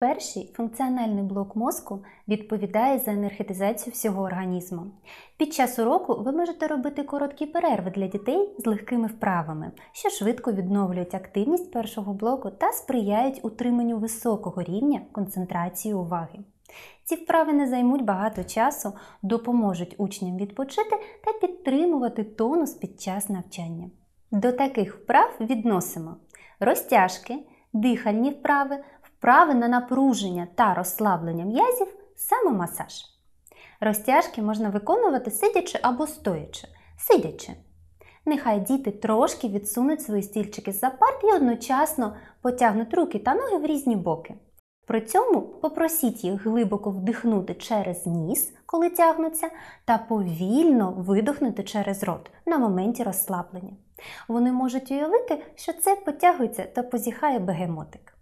Перший функціональний блок мозку відповідає за енергетизацію всього організму. Під час уроку ви можете робити короткі перерви для дітей з легкими вправами, що швидко відновлюють активність першого блоку та сприяють утриманню високого рівня концентрації уваги. Ці вправи не займуть багато часу, допоможуть учням відпочити та підтримувати тонус під час навчання. До таких вправ відносимо розтяжки, дихальні вправи. Вправи на напруження та розслаблення м'язів саме масаж. Розтяжки можна виконувати сидячи або стоячи, сидячи. Нехай діти трошки відсунуть свої стільчики за парт і одночасно потягнуть руки та ноги в різні боки. При цьому попросіть їх глибоко вдихнути через ніс, коли тягнуться, та повільно видихнути через рот на моменті розслаблення. Вони можуть уявити, що це потягується та позіхає бегемотик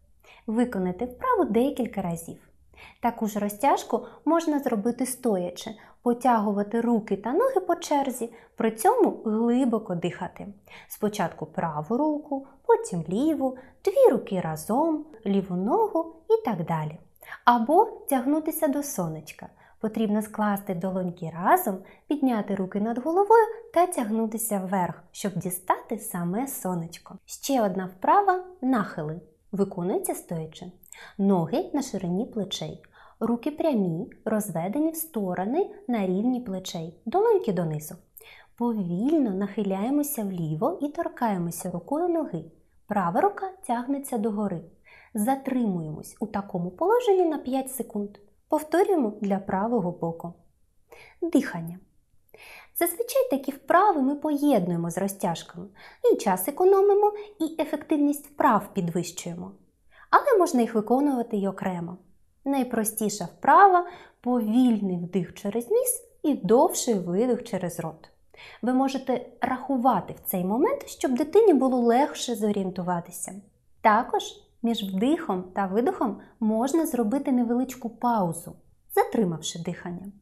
виконати вправу декілька разів. Таку ж розтяжку можна зробити стоячи, потягувати руки та ноги по черзі, при цьому глибоко дихати. Спочатку праву руку, потім ліву, дві руки разом, ліву ногу і так далі. Або тягнутися до сонечка. Потрібно скласти долоньки разом, підняти руки над головою та тягнутися вверх, щоб дістати саме сонечко. Ще одна вправа нахили. Виконується стоячи. Ноги на ширині плечей. Руки прямі, розведені в сторони на рівні плечей, долоньки донизу. Повільно нахиляємося вліво і торкаємося рукою ноги. Права рука тягнеться догори. Затримуємось у такому положенні на 5 секунд. Повторюємо для правого боку. Дихання. Зазвичай такі вправи ми поєднуємо з розтяжками і час економимо, і ефективність вправ підвищуємо. Але можна їх виконувати й окремо. Найпростіша вправа повільний вдих через ніс і довший видих через рот. Ви можете рахувати в цей момент, щоб дитині було легше зорієнтуватися. Також між вдихом та видихом можна зробити невеличку паузу, затримавши дихання.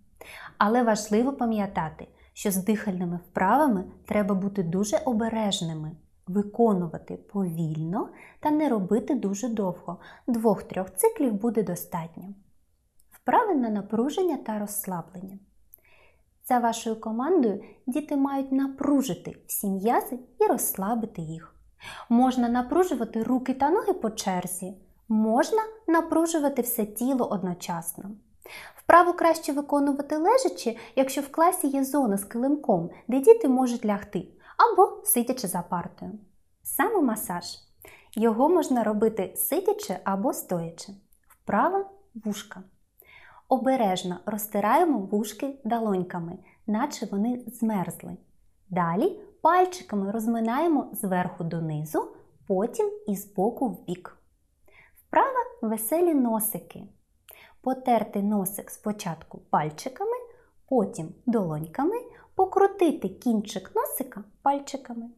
Але важливо пам'ятати, що з дихальними вправами треба бути дуже обережними, виконувати повільно та не робити дуже довго. Двох-трьох циклів буде достатньо. Вправи на напруження та розслаблення. За вашою командою діти мають напружити всі м'язи і розслабити їх. Можна напружувати руки та ноги по черзі, можна напружувати все тіло одночасно. Вправу краще виконувати лежачи, якщо в класі є зона з килимком, де діти можуть лягти, або сидячи за партою. Саме масаж. Його можна робити сидячи або стоячи. Вправа вушка. Обережно розтираємо вушки долоньками, наче вони змерзли. Далі пальчиками розминаємо зверху донизу, потім із боку в бік. Вправа веселі носики потерти носик спочатку пальчиками, потім долоньками, покрутити кінчик носика пальчиками.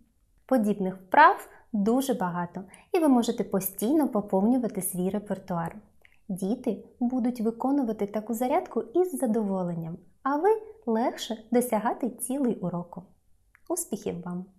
Подібних вправ дуже багато, і ви можете постійно поповнювати свій репертуар. Діти будуть виконувати таку зарядку із задоволенням, а ви легше досягати цілий уроку. Успіхів вам!